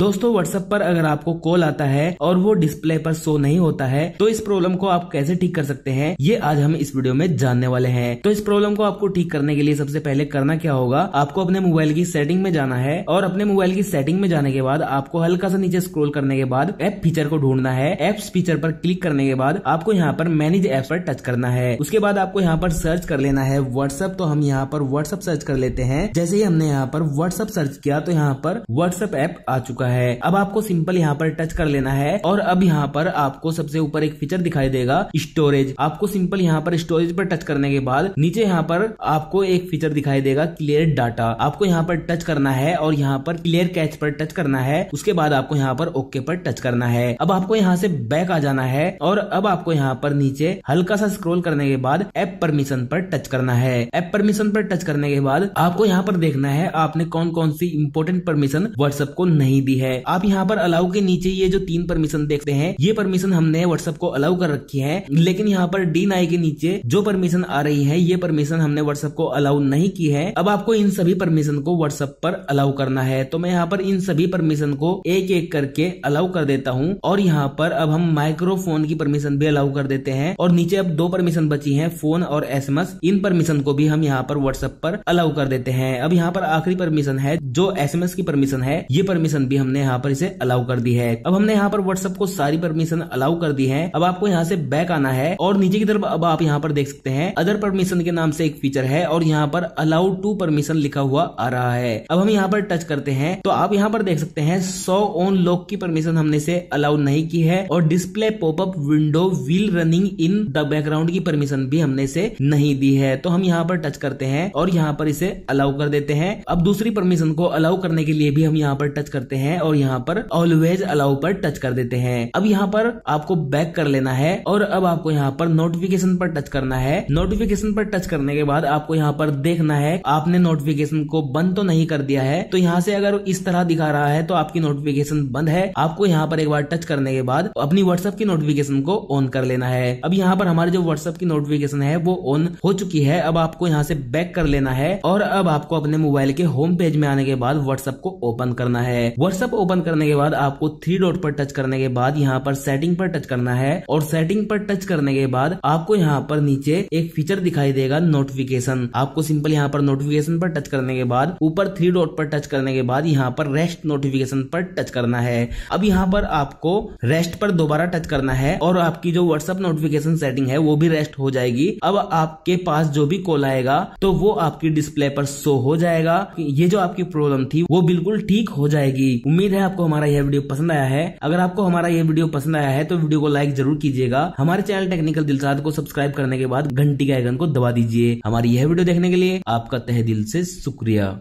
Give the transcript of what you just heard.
दोस्तों व्हाट्सएप पर अगर आपको कॉल आता है और वो डिस्प्ले पर शो नहीं होता है तो इस प्रॉब्लम को आप कैसे ठीक कर सकते हैं ये आज हम इस वीडियो में जानने वाले हैं तो इस प्रॉब्लम को आपको ठीक करने के लिए सबसे पहले करना क्या होगा आपको अपने मोबाइल की सेटिंग में जाना है और अपने मोबाइल की सेटिंग में जाने के बाद आपको हल्का सा नीचे स्क्रोल करने के बाद एप फीचर को ढूंढना है एप्स फीचर पर क्लिक करने के बाद आपको यहाँ पर मैनेज एप पर टच करना है उसके बाद आपको यहाँ पर सर्च कर लेना है व्हाट्सएप तो हम यहाँ पर व्हाट्सएप सर्च कर लेते हैं जैसे ही हमने यहाँ पर व्हाट्सएप सर्च किया तो यहाँ पर व्हाट्सअप ऐप आ चुका है है अब आपको सिंपल यहाँ पर टच कर लेना है और अब यहाँ पर आपको सबसे ऊपर एक फीचर दिखाई देगा स्टोरेज आपको सिंपल यहाँ पर स्टोरेज पर टच करने के बाद नीचे यहाँ पर आपको एक फीचर दिखाई देगा क्लियर डाटा आपको यहाँ पर टच करना है और यहाँ पर क्लियर कैच पर टच करना है उसके बाद आपको यहाँ पर ओके पर टच करना है अब आपको यहाँ से बैक आ जाना है और अब आपको यहाँ पर नीचे हल्का सा स्क्रोल करने के बाद एप परमिशन पर टच करना है एप परमिशन पर टच करने के बाद आपको यहाँ पर देखना है आपने कौन कौन सी इंपोर्टेंट परमिशन व्हाट्सएप को नहीं दी है आप यहाँ पर अलाउ के नीचे ये जो तीन परमिशन देखते हैं ये परमिशन हमने व्हाट्सएप को अलाउ कर रखी है लेकिन यहाँ पर डी नाई के नीचे जो परमिशन आ रही है ये परमिशन हमने व्हाट्सएप को अलाउ नहीं की है अब आपको इन सभी परमिशन को व्हाट्सएप पर अलाउ करना है तो मैं यहाँ पर इन सभी परमिशन को एक एक करके अलाउ कर देता हूँ और यहाँ पर अब हम माइक्रोफोन की परमिशन भी अलाउ कर देते हैं और नीचे अब दो परमिशन बची है फोन और एस इन परमिशन को भी हम यहाँ पर व्हाट्सएप पर अलाउ कर देते हैं अब यहाँ पर आखिरी परमिशन है जो एस की परमिशन है ये परमिशन भी हम हमने यहाँ पर इसे अलाउ कर दी है अब हमने यहाँ पर व्हाट्सअप को सारी परमिशन अलाउ कर दी है अब आपको यहाँ से बैक आना है और नीचे की तरफ अब आप यहाँ पर देख सकते हैं अदर परमिशन के नाम से एक फीचर है और यहाँ पर अलाउ टू परमिशन लिखा हुआ आ रहा है अब हम यहाँ पर टच करते हैं तो आप यहाँ पर देख सकते हैं सो ऑन लॉक की परमिशन हमने से अलाउ नहीं की है और display popup window while running in the background की परमिशन भी हमने से नहीं दी है तो हम यहाँ पर टच करते हैं और यहाँ पर इसे अलाउ कर देते हैं अब दूसरी परमिशन को अलाउ करने के लिए भी हम यहाँ पर टच करते हैं और यहाँ पर ऑलवेज अलाउ पर टच कर देते हैं अब यहाँ पर आपको बैक कर लेना है और अब आपको यहाँ पर नोटिफिकेशन पर टच करना है नोटिफिकेशन पर टच करने के बाद आपको यहाँ पर देखना है आपने नोटिफिकेशन को बंद तो नहीं कर दिया है तो यहाँ से अगर इस तरह दिखा रहा है तो आपकी नोटिफिकेशन बंद है आपको यहाँ पर एक बार टच करने के बाद अपनी व्हाट्सएप की नोटिफिकेशन को ऑन कर लेना है अब यहाँ पर हमारे जो व्हाट्सएप की नोटिफिकेशन है वो ऑन हो चुकी है अब आपको यहाँ से बैक कर लेना है और अब आपको अपने मोबाइल के होम पेज में आने के बाद व्हाट्सएप को ओपन करना है व्हाट्सएप सब ओपन करने के बाद आपको थ्री डॉट पर टच करने के बाद यहाँ पर सेटिंग पर टच करना है और सेटिंग पर टच करने के बाद आपको यहाँ पर नीचे एक फीचर दिखाई देगा नोटिफिकेशन आपको सिंपल यहाँ पर नोटिफिकेशन पर टच करने के बाद ऊपर थ्री डॉट पर टच करने के बाद यहाँ पर रेस्ट नोटिफिकेशन पर टच करना है अब यहाँ पर आपको रेस्ट पर दोबारा टच करना है और आपकी जो व्हाट्सअप नोटिफिकेशन सेटिंग है वो भी रेस्ट हो जाएगी अब आपके पास जो भी कॉल आएगा तो वो आपकी डिस्प्ले पर शो हो जाएगा ये जो आपकी प्रॉब्लम थी वो बिल्कुल ठीक हो जाएगी उम्मीद है आपको हमारा यह वीडियो पसंद आया है अगर आपको हमारा यह वीडियो पसंद आया है तो वीडियो को लाइक जरूर कीजिएगा हमारे चैनल टेक्निकल दिलसाद को सब्सक्राइब करने के बाद घंटी के आइकन को दबा दीजिए हमारी यह वीडियो देखने के लिए आपका तह दिल से शुक्रिया